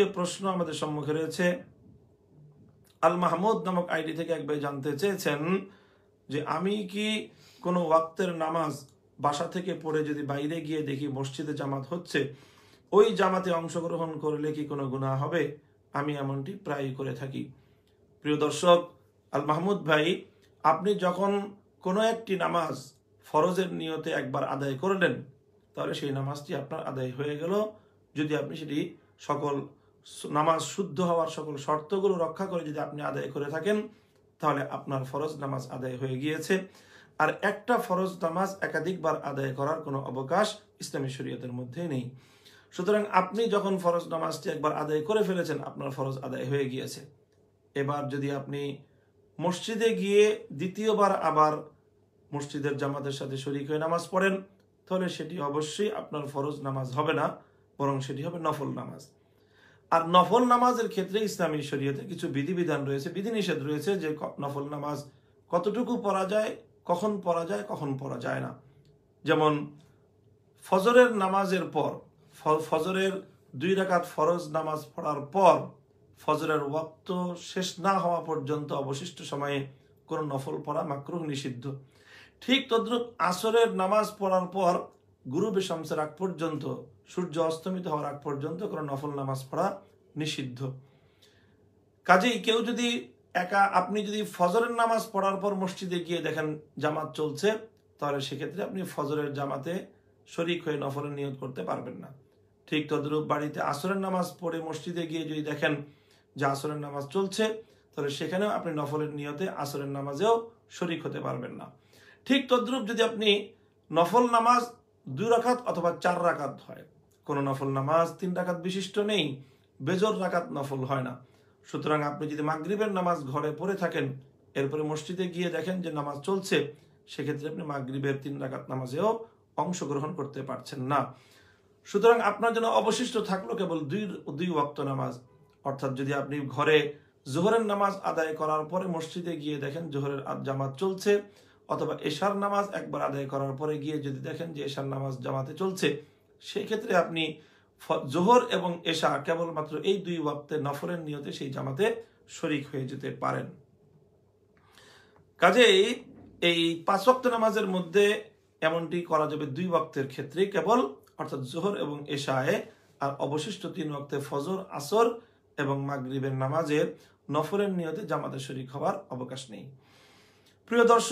যে প্রশ্ন আমাদের সম্মুখে রয়েছে আল মাহমুদ নামক আইডি থেকে একবার জানতে চেয়েছেন যে আমি কি কোনো ওয়াক্তের নামাজ বাসা থেকে পড়ে যদি বাইরে গিয়ে দেখি মসজিদে জামাত হচ্ছে ওই জামাতে অংশগ্রহণ করলে কি কোনো গুণা হবে আমি এমনটি প্রায় করে থাকি প্রিয় দর্শক আল মাহমুদ ভাই আপনি যখন কোনো একটি নামাজ ফরজের নিয়তে একবার আদায় করলেন তাহলে সেই নামাজটি আপনার আদায় হয়ে গেল যদি আপনি সেটি সকল নামাজ শুদ্ধ হওয়ার সকল শর্তগুলো রক্ষা করে যদি আপনি আদায় করে থাকেন তাহলে আপনার ফরজ নামাজ আদায় হয়ে গিয়েছে আর একটা ফরজ নামাজ একাধিকবার আদায় করার কোনো অবকাশ ইসলামী শরীয়তের মধ্যে নেই সুতরাং আপনি যখন ফরজ নামাজটি একবার আদায় করে ফেলেছেন আপনার ফরজ আদায় হয়ে গিয়েছে এবার যদি আপনি মসজিদে গিয়ে দ্বিতীয়বার আবার মসজিদের জামাতের সাথে শরিক হয়ে নামাজ পড়েন তাহলে সেটি অবশ্যই আপনার ফরজ নামাজ হবে না বরং সেটি হবে নফল নামাজ আর নফল নামাজের ক্ষেত্রে ইসলামী শরীয়তে কিছু বিধিবিধান রয়েছে বিধিনিষেধ রয়েছে যে নফল নামাজ কতটুকু পড়া যায় কখন পড়া যায় কখন পড়া যায় না যেমন ফজরের নামাজের পর ফজরের দুই রাকাত ফরজ নামাজ পড়ার পর ফজরের ওয়াক্ত শেষ না হওয়া পর্যন্ত অবশিষ্ট সময়ে কোনো নফল পড়া মাকরুহ নিষিদ্ধ ঠিক তদ্রুপ আসরের নামাজ পড়ার পর গুরুবে শামসের আগ পর্যন্ত সূর্য অস্তমিত হওয়ার আগ পর্যন্ত কোনো নফল নামাজ পড়া নিষিদ্ধ কাজেই কেউ যদি একা আপনি যদি ফজরের নামাজ পড়ার পর মসজিদে গিয়ে দেখেন জামাত চলছে তাহলে সেক্ষেত্রে আপনি ফজরের জামাতে শরিক হয়ে নফলের নিয়োগ করতে পারবেন না ঠিক তদ্রূপ বাড়িতে আসরের নামাজ পড়ে মসজিদে গিয়ে যদি দেখেন যে আসরের নামাজ চলছে তাহলে সেখানেও আপনি নফলের নিয়তে আসরের নামাজেও শরিক হতে পারবেন না ঠিক তদ্রূপ যদি আপনি নফল নামাজ দুই রাখাত অথবা চার রাখাত হয় কোনো নফল নামাজ তিন রাখাত বিশিষ্ট নেই বেজর রাখাত নফল হয় না সুতরাং আপনি যদি মাগরীবের নামাজ ঘরে পড়ে থাকেন এরপরে মসজিদে গিয়ে দেখেন যে নামাজ চলছে সেক্ষেত্রে আপনি মাগরীবের তিন রাখাত নামাজেও অংশগ্রহণ করতে পারছেন না সুতরাং আপনার জন্য অবশিষ্ট থাকলো কেবল দুই দুই ভক্ত নামাজ অর্থাৎ যদি আপনি ঘরে জোহরের নামাজ আদায় করার পরে মসজিদে গিয়ে দেখেন জোহরের জামাত চলছে অথবা এশার নামাজ একবার আদায় করার পরে গিয়ে যদি দেখেন যে এশার নামাজ জামাতে চলছে সেই ক্ষেত্রে আপনি জোহর এবং এশা কেবলমাত্র এই দুই ওয়াক্তে নফরের নিয়তে সেই জামাতে শরিক হয়ে যেতে পারেন কাজেই এই পাঁচ ওয়াক্ত নামাজের মধ্যে এমনটি করা যাবে দুই ওক্তের ক্ষেত্রে কেবল অর্থাৎ জোহর এবং এশায় আর অবশিষ্ট তিন ওয়াক্তে ফজর আসর এবং মাগরিবের নামাজের নফরের নিয়তে জামাতে শরিক হওয়ার অবকাশ নেই প্রিয় দর্শক